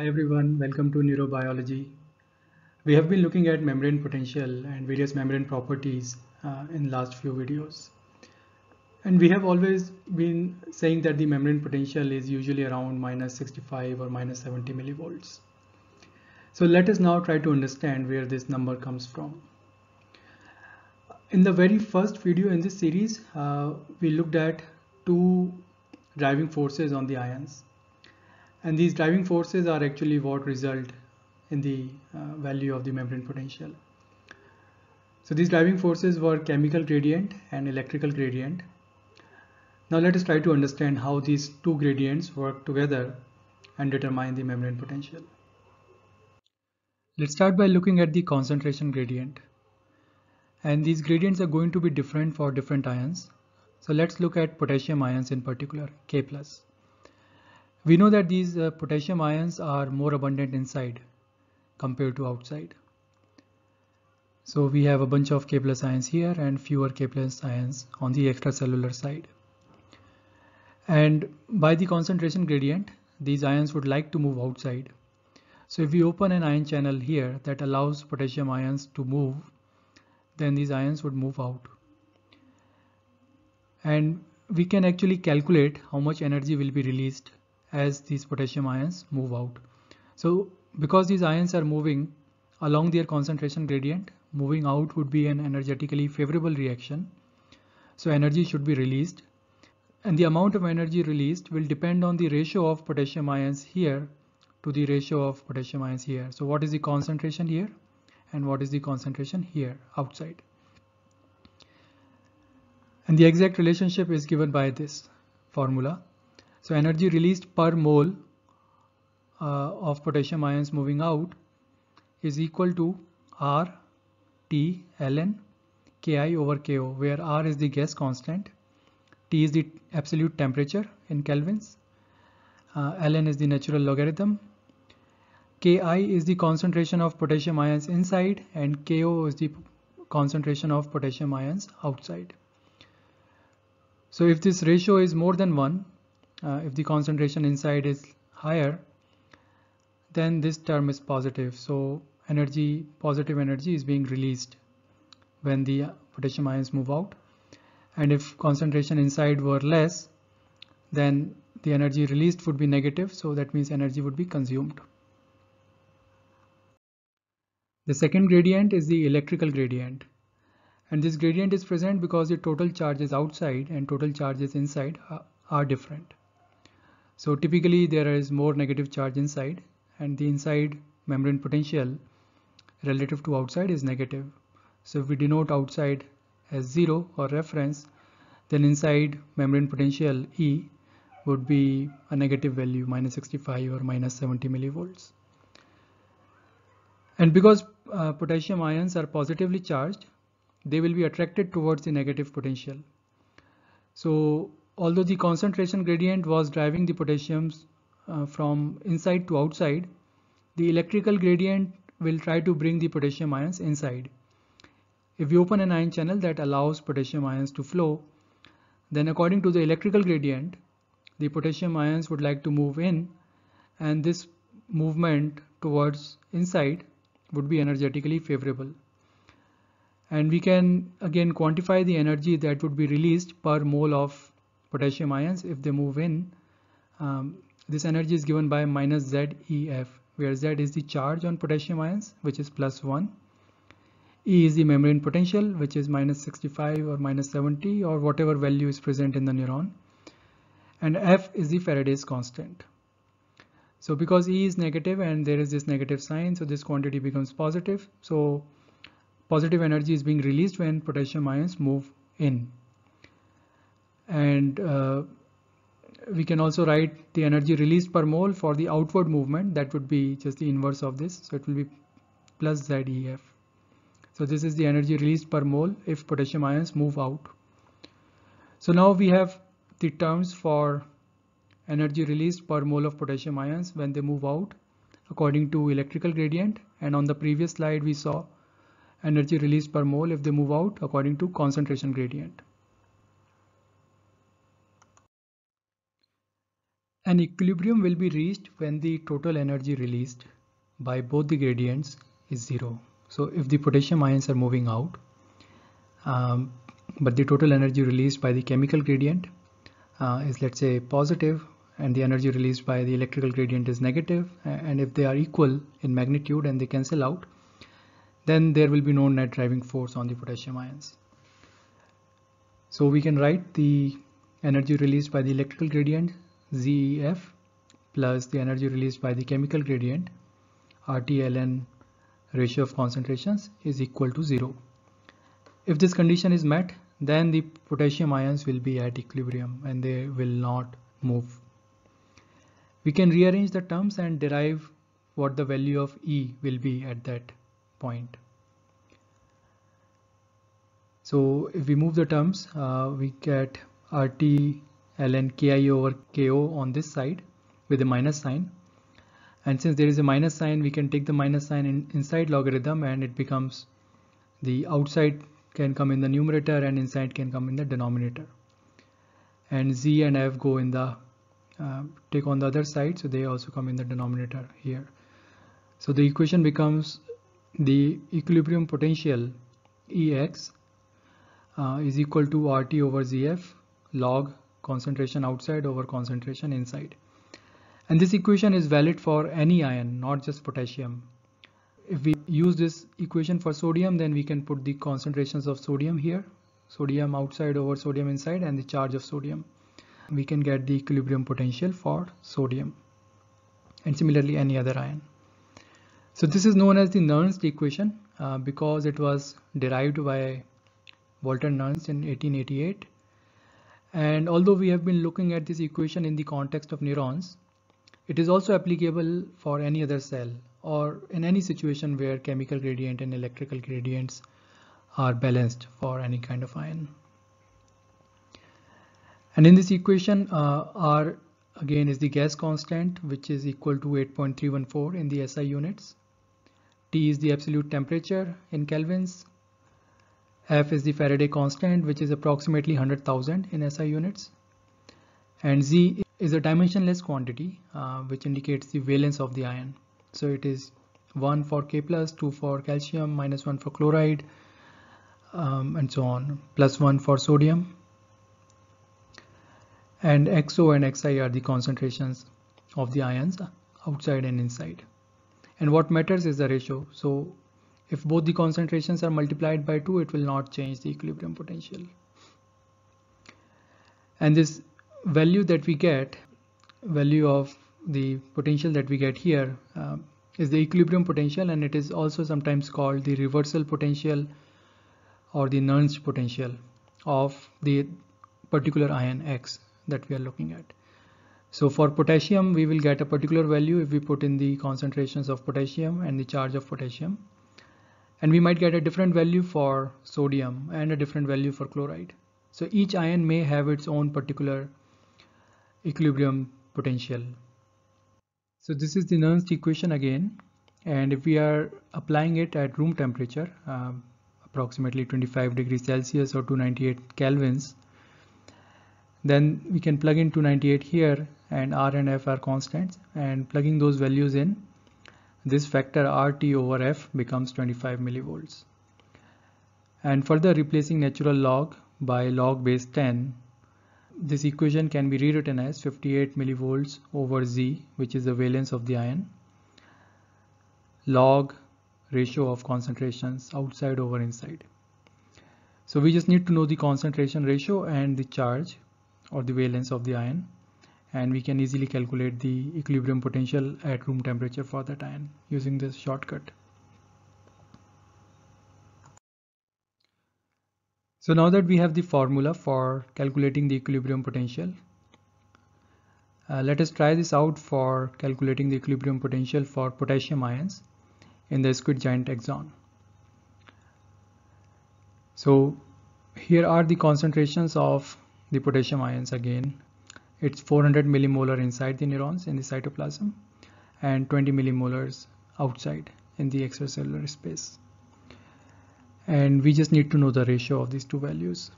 Hi everyone, welcome to Neurobiology. We have been looking at membrane potential and various membrane properties uh, in last few videos. And we have always been saying that the membrane potential is usually around minus 65 or minus 70 millivolts. So let us now try to understand where this number comes from. In the very first video in this series, uh, we looked at two driving forces on the ions and these driving forces are actually what result in the uh, value of the membrane potential. So these driving forces were chemical gradient and electrical gradient. Now let us try to understand how these two gradients work together and determine the membrane potential. Let's start by looking at the concentration gradient. And these gradients are going to be different for different ions. So let's look at potassium ions in particular, K+. plus. We know that these uh, potassium ions are more abundant inside compared to outside. So we have a bunch of K plus ions here and fewer K plus ions on the extracellular side. And by the concentration gradient, these ions would like to move outside. So if we open an ion channel here that allows potassium ions to move, then these ions would move out. And we can actually calculate how much energy will be released as these potassium ions move out. So because these ions are moving along their concentration gradient, moving out would be an energetically favorable reaction. So energy should be released and the amount of energy released will depend on the ratio of potassium ions here to the ratio of potassium ions here. So what is the concentration here and what is the concentration here outside. And the exact relationship is given by this formula so energy released per mole uh, of potassium ions moving out is equal to R T ln Ki over Ko where R is the gas constant, T is the absolute temperature in kelvins, uh, ln is the natural logarithm, Ki is the concentration of potassium ions inside and Ko is the concentration of potassium ions outside. So if this ratio is more than 1 uh, if the concentration inside is higher then this term is positive so energy positive energy is being released when the potassium ions move out and if concentration inside were less then the energy released would be negative so that means energy would be consumed the second gradient is the electrical gradient and this gradient is present because the total charges outside and total charges inside are different so typically there is more negative charge inside and the inside membrane potential relative to outside is negative. So if we denote outside as 0 or reference, then inside membrane potential E would be a negative value minus 65 or minus 70 millivolts. And because uh, potassium ions are positively charged, they will be attracted towards the negative potential. So although the concentration gradient was driving the potassiums uh, from inside to outside, the electrical gradient will try to bring the potassium ions inside. If you open an ion channel that allows potassium ions to flow, then according to the electrical gradient, the potassium ions would like to move in and this movement towards inside would be energetically favorable. And we can again quantify the energy that would be released per mole of potassium ions if they move in um, this energy is given by minus ZEF where Z is the charge on potassium ions which is plus 1 E is the membrane potential which is minus 65 or minus 70 or whatever value is present in the neuron and F is the Faraday's constant. So because E is negative and there is this negative sign so this quantity becomes positive so positive energy is being released when potassium ions move in and uh, we can also write the energy released per mole for the outward movement that would be just the inverse of this so it will be plus ZEF so this is the energy released per mole if potassium ions move out so now we have the terms for energy released per mole of potassium ions when they move out according to electrical gradient and on the previous slide we saw energy released per mole if they move out according to concentration gradient An equilibrium will be reached when the total energy released by both the gradients is zero. So if the potassium ions are moving out, um, but the total energy released by the chemical gradient uh, is let's say positive and the energy released by the electrical gradient is negative and if they are equal in magnitude and they cancel out, then there will be no net driving force on the potassium ions. So we can write the energy released by the electrical gradient ZEF plus the energy released by the chemical gradient RTLN ratio of concentrations is equal to 0. If this condition is met, then the potassium ions will be at equilibrium and they will not move. We can rearrange the terms and derive what the value of E will be at that point. So if we move the terms, uh, we get RT ln ki over ko on this side with a minus sign. And since there is a minus sign, we can take the minus sign in, inside logarithm and it becomes the outside can come in the numerator and inside can come in the denominator. And z and f go in the uh, take on the other side, so they also come in the denominator here. So the equation becomes the equilibrium potential Ex uh, is equal to RT over ZF log concentration outside over concentration inside. And this equation is valid for any ion, not just potassium. If we use this equation for sodium, then we can put the concentrations of sodium here, sodium outside over sodium inside and the charge of sodium. We can get the equilibrium potential for sodium and similarly any other ion. So this is known as the Nernst equation uh, because it was derived by Walter Nernst in 1888 and although we have been looking at this equation in the context of neurons, it is also applicable for any other cell or in any situation where chemical gradient and electrical gradients are balanced for any kind of ion. And in this equation, uh, R again is the gas constant, which is equal to 8.314 in the SI units. T is the absolute temperature in kelvins F is the Faraday constant, which is approximately 100,000 in SI units. And Z is a dimensionless quantity, uh, which indicates the valence of the ion. So it is 1 for K plus, 2 for calcium, minus 1 for chloride, um, and so on, plus 1 for sodium. And XO and XI are the concentrations of the ions outside and inside. And what matters is the ratio. So if both the concentrations are multiplied by 2, it will not change the equilibrium potential. And this value that we get, value of the potential that we get here, uh, is the equilibrium potential and it is also sometimes called the reversal potential or the Nernst potential of the particular ion X that we are looking at. So for potassium, we will get a particular value if we put in the concentrations of potassium and the charge of potassium and we might get a different value for sodium and a different value for chloride. So each ion may have its own particular equilibrium potential. So this is the Nernst equation again and if we are applying it at room temperature um, approximately 25 degrees Celsius or 298 Kelvins then we can plug in 298 here and R and F are constants and plugging those values in this factor RT over F becomes 25 millivolts. And further replacing natural log by log base 10, this equation can be rewritten as 58 millivolts over Z, which is the valence of the ion, log ratio of concentrations outside over inside. So we just need to know the concentration ratio and the charge or the valence of the ion and we can easily calculate the equilibrium potential at room temperature for that ion using this shortcut. So now that we have the formula for calculating the equilibrium potential, uh, let us try this out for calculating the equilibrium potential for potassium ions in the squid giant axon. So here are the concentrations of the potassium ions again it's 400 millimolar inside the neurons in the cytoplasm and 20 millimolars outside in the extracellular space. And we just need to know the ratio of these two values.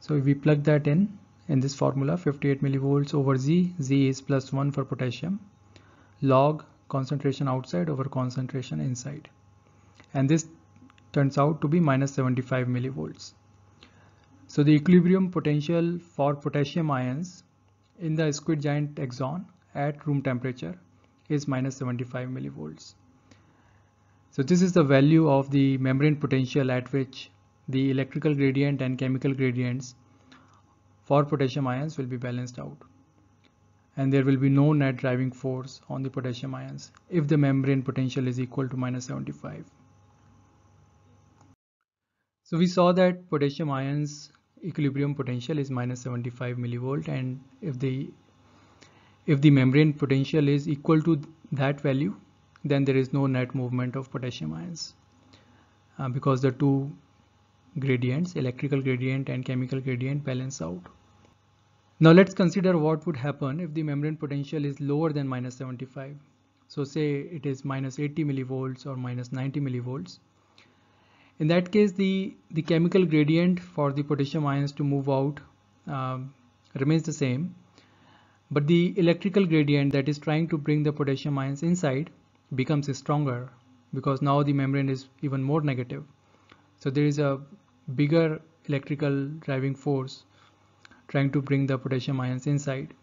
So if we plug that in, in this formula 58 millivolts over Z, Z is plus 1 for potassium, log concentration outside over concentration inside. And this turns out to be minus 75 millivolts. So the equilibrium potential for potassium ions in the squid giant exon at room temperature is minus 75 millivolts. So this is the value of the membrane potential at which the electrical gradient and chemical gradients for potassium ions will be balanced out. And there will be no net driving force on the potassium ions if the membrane potential is equal to minus 75. So we saw that potassium ions equilibrium potential is minus 75 millivolt and if the if the membrane potential is equal to that value then there is no net movement of potassium ions uh, because the two gradients electrical gradient and chemical gradient balance out now let's consider what would happen if the membrane potential is lower than minus 75 so say it is minus 80 millivolts or minus 90 millivolts in that case the the chemical gradient for the potassium ions to move out um, remains the same but the electrical gradient that is trying to bring the potassium ions inside becomes stronger because now the membrane is even more negative so there is a bigger electrical driving force trying to bring the potassium ions inside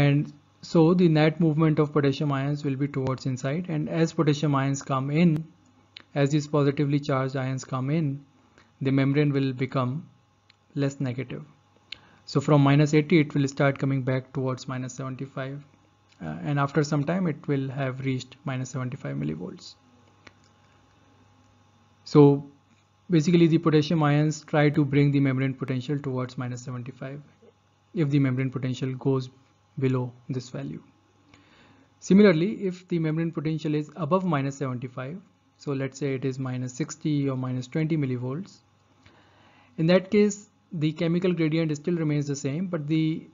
and so the net movement of potassium ions will be towards inside and as potassium ions come in as these positively charged ions come in the membrane will become less negative so from minus 80 it will start coming back towards minus 75 uh, and after some time it will have reached minus 75 millivolts so basically the potassium ions try to bring the membrane potential towards minus 75 if the membrane potential goes below this value. Similarly, if the membrane potential is above minus 75, so let's say it is minus 60 or minus 20 millivolts in that case the chemical gradient still remains the same but the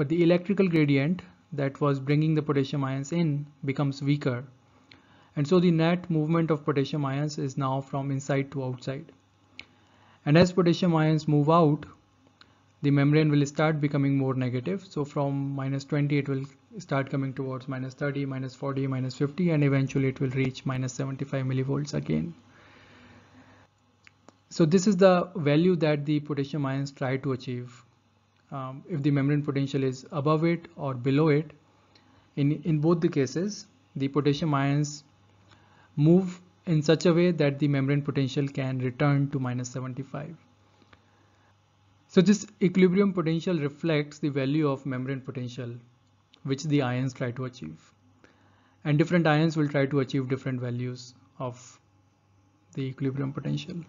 but the electrical gradient that was bringing the potassium ions in becomes weaker and so the net movement of potassium ions is now from inside to outside and as potassium ions move out the membrane will start becoming more negative. So from minus 20, it will start coming towards minus 30, minus 40, minus 50, and eventually it will reach minus 75 millivolts again. So this is the value that the potassium ions try to achieve. Um, if the membrane potential is above it or below it, in, in both the cases, the potassium ions move in such a way that the membrane potential can return to minus 75. So this equilibrium potential reflects the value of membrane potential which the ions try to achieve. And different ions will try to achieve different values of the equilibrium potential.